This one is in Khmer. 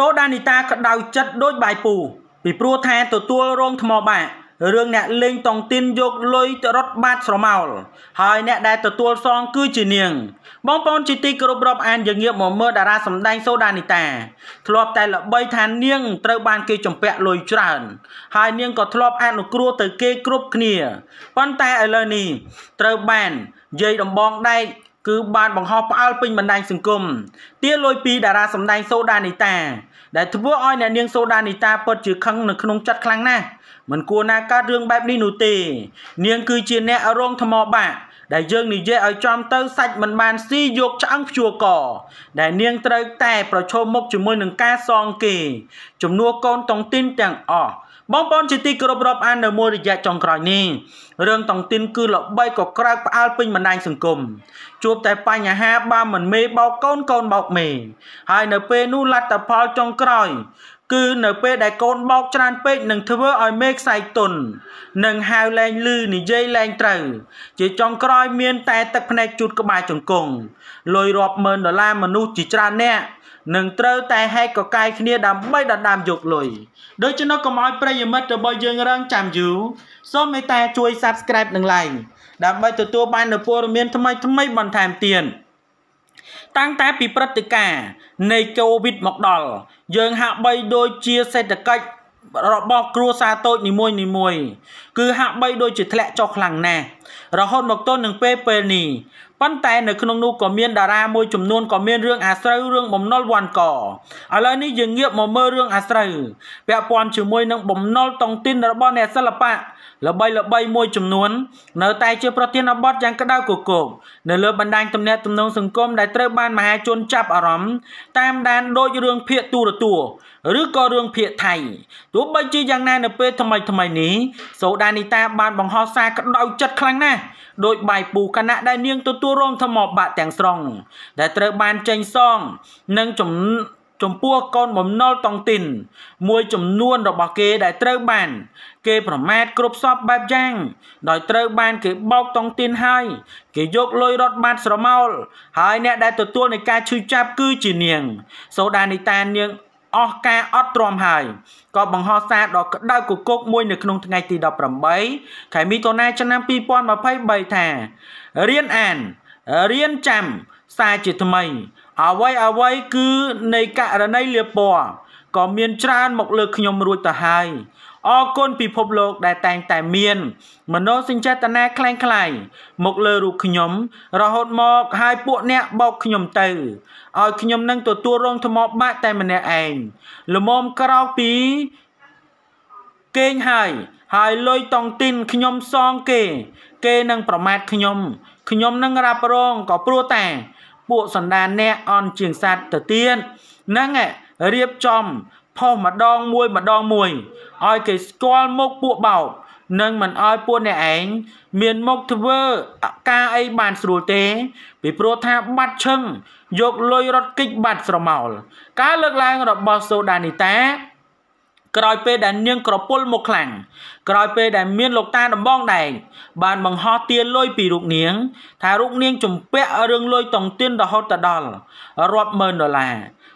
សូដានីតាក្តៅចិត្តដូចបាយពូពីព្រោះថាទទួលរងថ្មបាក់រឿងអ្នកលេងតង់ទីនយកលុយទៅរត់បាត់ស្រមោលហើយអ្នកដែលទទួលសងគឺជានាងបងប្អូនជាទីគោរពរាប់អានយើងងាកមកមើលតារាសម្ដែងសូដានីតាធ្លាប់តែល្បីថានាងត្រូវបានគេចម្ពាក់លុយច្រើន ហើយនាងក៏ធ្លាប់អនុគ្រោះទៅគេគ្រប់គ្នាប៉ុន្តែឥឡូវនេះត្រូវបានយាយដំបងដែកគឺបានបង្ហោះផ្អើលពេញបណ្ដាញសង្គមទាលុយពីតារាសម្ដែងសូដានីតាដែលធ្វើឲ្យអ្នកនាងសូដានីតាពិតជាខឹងនៅក្នុងចិត្តខ្លាំងណាស់មិនគួរណាកើតរឿងបែបនេះនោះទេ នាងគឺជាអ្នក រងថ្មបាក់ដែលយើងនិយាយឲ្យចំ ទៅសាច់មិនបានស៊ីយកឆ្អឹងភ្ជួរកដែលនាងត្រូវតែ ប្រឈមមុខជាមួយនឹងការសងគេជំនួសកូនតុងទីនទាំងអស់បងប្អូនជាទីគោរពរាប់អាននៅមួយរយៈចុងក្រោយនេះរឿងតុងទីនគឺល្បីក៏ក្រើកផ្អើលពេញបណ្ដាញសង្គមជួបតែបញ្ហាបើមិនមេបោកកូនកូនបោកមេ ហើយនៅពេលនោះលទ្ធផលចុងក្រោយគឺនៅពេលដែលកូនបោកច្រើនពេកនឹងធ្វើឲ្យមេខ្សែទុននឹងហាវលែងលឺនិយាយលែងត្រូវជាចុងក្រោយមានតែទឹកភ្នែកជូតក្បាលជង្គង់លុយរាប់ម៉ឺនដុល្លារមនុស្សជាច្រើនអ្នកនឹងត្រូវតែហែកកកាយគ្នាដើម្បីដណ្ដើមយកលុយដូច្នោះកុំឲ្យប្រិយមិត្តរបស់យើងរងចាំយូរសូមមេត្តាជួយ Subscribe និង Like ដើម្បីទទួលបាននូវព័ត៌មានថ្មីថ្មីបន្ថែមទៀតតាំងតែពីព្រឹត្តិការណ៍នៃ COVID មកដល់យើងហាក់បីដូចជាសេដ្ឋកិច្ចរបស់គ្រួសារតូច នីមួយនីមួយគឺហាក់បីដូចជាធ្លាក់ចុះខ្លាំងណាស់រហូតមកទល់នឹងពេលពេលនេះប៉ុន្តែនៅក្នុងនោះក៏មានតារាមួយចំនួនក៏មានរឿងអាស្រូវរឿងបំណុលវ័នកឥឡូវនេះយើងងាកមកមើលរឿងអាស្រូវពាក់ព័ន្ធជាមួយនឹងបំណុលតង់ទីនរបស់អ្នកសិល្បៈល្បី ល្បីមួយចំនួននៅតែជាប្រធានបទយ៉ាងក្តៅគគកនៅលើបណ្ដាញទំនាក់ទំនងសង្គមដែលត្រូវបានមហាជនចាប់អារម្មណ៍តាមដានដោយរឿងភាគទូរទស្សន៍ឬក៏រឿងភាគថៃទោះបីជាយ៉ាងណានៅពេលថ្មីថ្មីនេះសូដានីតាបានបង្ហោះសារក្តៅចិត្តខ្លាំងណាស់ដោយបាយពូគណៈដែលនាងទទួលចូលរួមធម្មបកទាំងស្រុងដែលត្រូវបានចេញសង និងចំចំពោះកូនបំណុលតង់ទីន មួយ ចំនួន របស់គេ ដែលត្រូវបាន គេ ប្រមាថគ្រប់សពបែបយ៉ាង ដោយត្រូវបានគេបោកតង់ទីនហើយ គេយកលុយរត់បាត់ស្រមោលហើយអ្នកដែលទទួលនៃការឈឺចាប់គឺជានាង សូដានីតានាងអស់ការអត់ទ្រាំហើយក៏បង្ហោះសារដ៏ក្តៅគគុកមួយនៅក្នុងថ្ងៃទី18ខែមិថុនាឆ្នាំ2023ថារៀនអានរៀនចាំសារជាថ្មីអ្វីអ្វីគឺនៃករណីលៀបពណ៌ក៏មានច្រើនមកលើខ្ញុំរួចទៅហើយអរគុណពិភពលោកដែលតែងតែមានមនោសញ្ចេតនាคล้ายៗមកលើរូបខ្ញុំ រហូតមកឲ្យពួកអ្នកបោកខ្ញុំ ទៅឲ្យខ្ញុំនឹងទទួលរងថ្មបាក់តែម្នាក់ឯងលមមក្រោកពីគេងហើយហើយលុយតង់ទីនខ្ញុំសងគេ គេនឹងប្រមាថខ្ញុំខ្ញុំនឹងរ៉ាប់រងក៏ព្រោះតែពួកសណ្ដានអ្នកអន់ជាងសัตว์ទៅទៀតហ្នឹងរៀបចំផុសម្ដងមួយម្ដងមួយឲ្យគេស្គាល់មុខពួកបោកនឹងមិនឲ្យពួកអ្នកឯងមានមុខធ្វើការអីបានស្រួលទេ ពីព្រោះថាបាត់ឈឹងយកលុយរត់គិចបាត់ស្រមោលការលើកឡើងរបស់សូដានីតាក្រោយពេលដែលនាងក្រពុលមកខ្លាំងក្រោយពេលដែលមានលោកតាដំបងដែងបានបង្ហោះទាលុយពីរូបនាង ថារូបនាងជំពាក់រឿងលុយតង់ទៀនរហូតដល់រាប់ម៉ឺនដុល្លារ